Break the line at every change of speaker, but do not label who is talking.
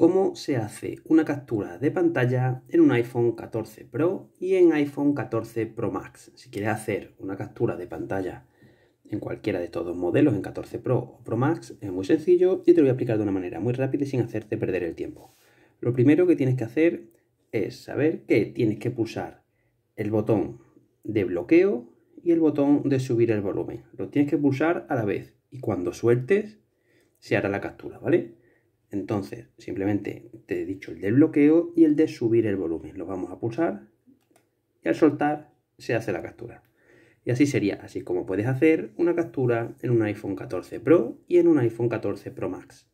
cómo se hace una captura de pantalla en un iPhone 14 Pro y en iPhone 14 Pro Max. Si quieres hacer una captura de pantalla en cualquiera de estos dos modelos, en 14 Pro o Pro Max, es muy sencillo y te lo voy a explicar de una manera muy rápida y sin hacerte perder el tiempo. Lo primero que tienes que hacer es saber que tienes que pulsar el botón de bloqueo y el botón de subir el volumen. Lo tienes que pulsar a la vez y cuando sueltes se hará la captura, ¿vale? Entonces, simplemente te he dicho el de bloqueo y el de subir el volumen. Lo vamos a pulsar y al soltar se hace la captura. Y así sería, así como puedes hacer una captura en un iPhone 14 Pro y en un iPhone 14 Pro Max.